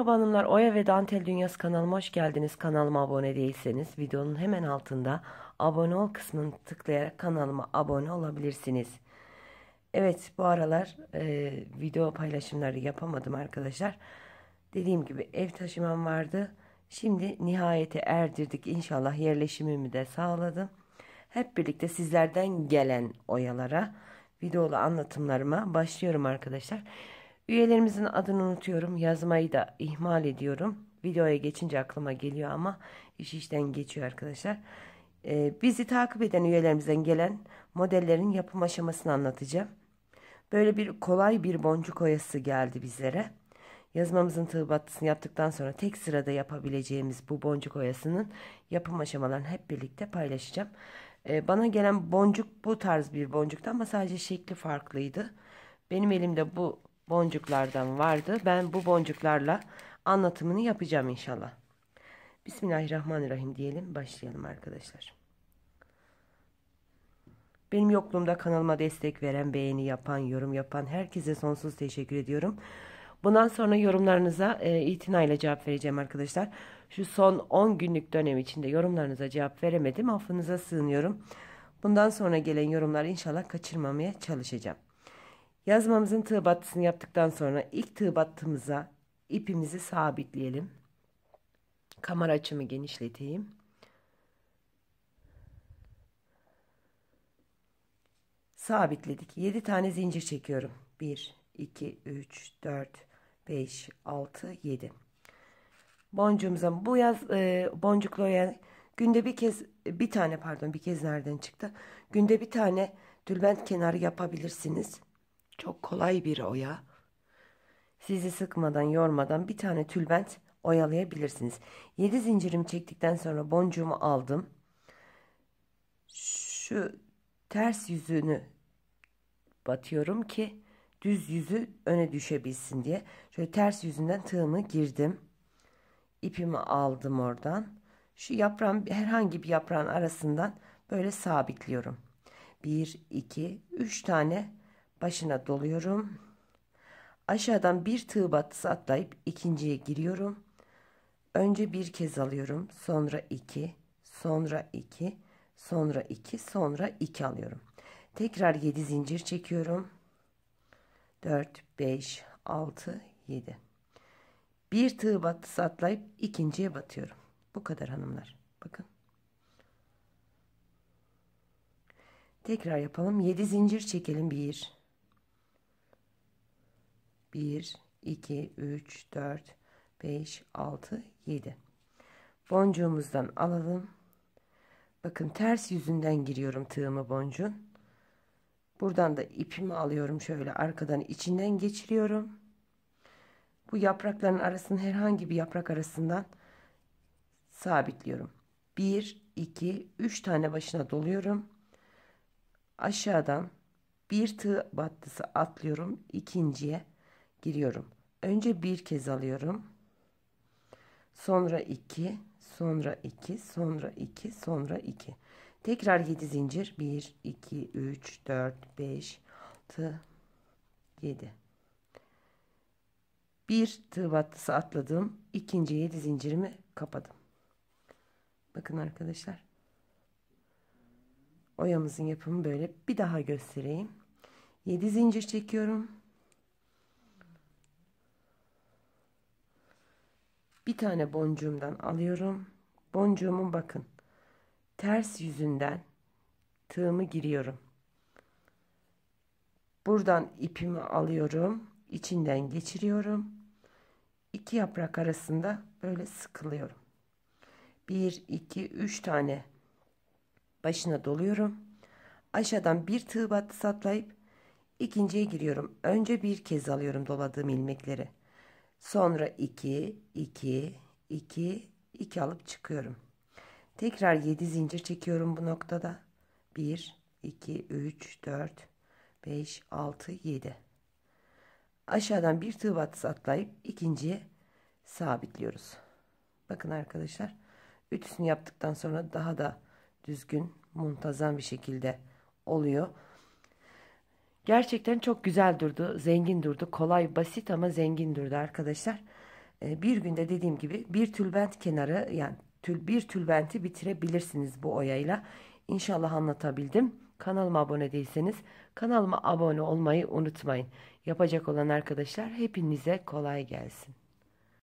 Merhaba hanımlar, Oya ve Dantel Dünyası kanalıma hoş geldiniz. Kanalıma abone değilseniz videonun hemen altında abone ol kısmını tıklayarak kanalıma abone olabilirsiniz. Evet bu aralar e, video paylaşımları yapamadım arkadaşlar. Dediğim gibi ev taşımam vardı. Şimdi nihayete erdirdik. İnşallah yerleşimimi de sağladım. Hep birlikte sizlerden gelen oyalara, videolu anlatımlarıma başlıyorum arkadaşlar. Arkadaşlar. Üyelerimizin adını unutuyorum, yazmayı da ihmal ediyorum. Videoya geçince aklıma geliyor ama iş işten geçiyor arkadaşlar. Ee, bizi takip eden üyelerimizden gelen modellerin yapım aşamasını anlatacağım. Böyle bir kolay bir boncuk oyası geldi bizlere. Yazmamızın tığbatısını yaptıktan sonra tek sırada yapabileceğimiz bu boncuk oyasının yapım aşamalarını hep birlikte paylaşacağım. Ee, bana gelen boncuk bu tarz bir boncuktu ama sadece şekli farklıydı. Benim elimde bu boncuklardan vardı. Ben bu boncuklarla anlatımını yapacağım inşallah. Bismillahirrahmanirrahim diyelim. Başlayalım arkadaşlar. Benim yokluğumda kanalıma destek veren, beğeni yapan, yorum yapan herkese sonsuz teşekkür ediyorum. Bundan sonra yorumlarınıza e, itinayla cevap vereceğim arkadaşlar. Şu son 10 günlük dönem içinde yorumlarınıza cevap veremedim. Affınıza sığınıyorum. Bundan sonra gelen yorumları inşallah kaçırmamaya çalışacağım. Yazmamızın tığ battısını yaptıktan sonra ilk tığ battığımıza ipimizi sabitleyelim. Kamera açımı genişleteyim. Sabitledik. 7 tane zincir çekiyorum. 1, 2, 3, 4, 5, 6, 7. Boncuğumuza bu yaz e, boncuklu yani günde bir kez bir tane pardon bir kez nereden çıktı? Günde bir tane tülbent kenarı yapabilirsiniz. Çok kolay bir oya. Sizi sıkmadan yormadan bir tane tülbent oyalayabilirsiniz. Yedi zincirimi çektikten sonra boncuğumu aldım. Şu ters yüzünü batıyorum ki düz yüzü öne düşebilsin diye. Şöyle ters yüzünden tığımı girdim. İpimi aldım oradan. Şu yaprağın herhangi bir yaprağın arasından böyle sabitliyorum. Bir, iki, üç tane başına doluyorum. Aşağıdan bir tığ batısı atlayıp ikinciye giriyorum. Önce bir kez alıyorum. Sonra iki, sonra iki, sonra iki, sonra iki alıyorum. Tekrar yedi zincir çekiyorum. Dört, beş, altı, yedi. Bir tığ batısı atlayıp ikinciye batıyorum. Bu kadar hanımlar. Bakın. Tekrar yapalım. yedi zincir çekelim. 1 1, 2, 3, 4, 5, 6, 7. Boncuğumuzdan alalım. Bakın ters yüzünden giriyorum tığımı boncuğun. Buradan da ipimi alıyorum şöyle arkadan içinden geçiriyorum. Bu yaprakların arasını herhangi bir yaprak arasından sabitliyorum. 1, 2, 3 tane başına doluyorum. Aşağıdan bir tığ battısı atlıyorum ikinciye giriyorum. Önce bir kez alıyorum. Sonra 2, sonra 2, sonra 2, sonra 2. Tekrar 7 zincir. 1, 2, 3, 4, 5, 6, 7. Bir tığ battısı atladım. İkinci 7 zincirimi kapadım. Bakın arkadaşlar. Oyamızın yapımı böyle. Bir daha göstereyim. 7 zincir çekiyorum. bir tane boncuğumdan alıyorum. Boncuğumun bakın ters yüzünden tığımı giriyorum. Buradan ipimi alıyorum. içinden geçiriyorum. İki yaprak arasında böyle sıkılıyorum. Bir, iki, üç tane başına doluyorum. Aşağıdan bir tığ battı satlayıp ikinciye giriyorum. Önce bir kez alıyorum doladığım ilmekleri. Sonra 2, 2, 2, 2 alıp çıkıyorum. Tekrar 7 zincir çekiyorum bu noktada. 1, 2, 3, 4, 5, 6, 7. Aşağıdan bir tığ battısı atlayıp ikinciye sabitliyoruz. Bakın arkadaşlar ütüsünü yaptıktan sonra daha da düzgün muntazam bir şekilde oluyor. Gerçekten çok güzel durdu, zengin durdu. Kolay, basit ama zengin durdu arkadaşlar. Ee, bir günde dediğim gibi bir tülbent kenarı yani tül, bir tülbenti bitirebilirsiniz bu oyayla. İnşallah anlatabildim. Kanalıma abone değilseniz kanalıma abone olmayı unutmayın. Yapacak olan arkadaşlar hepinize kolay gelsin.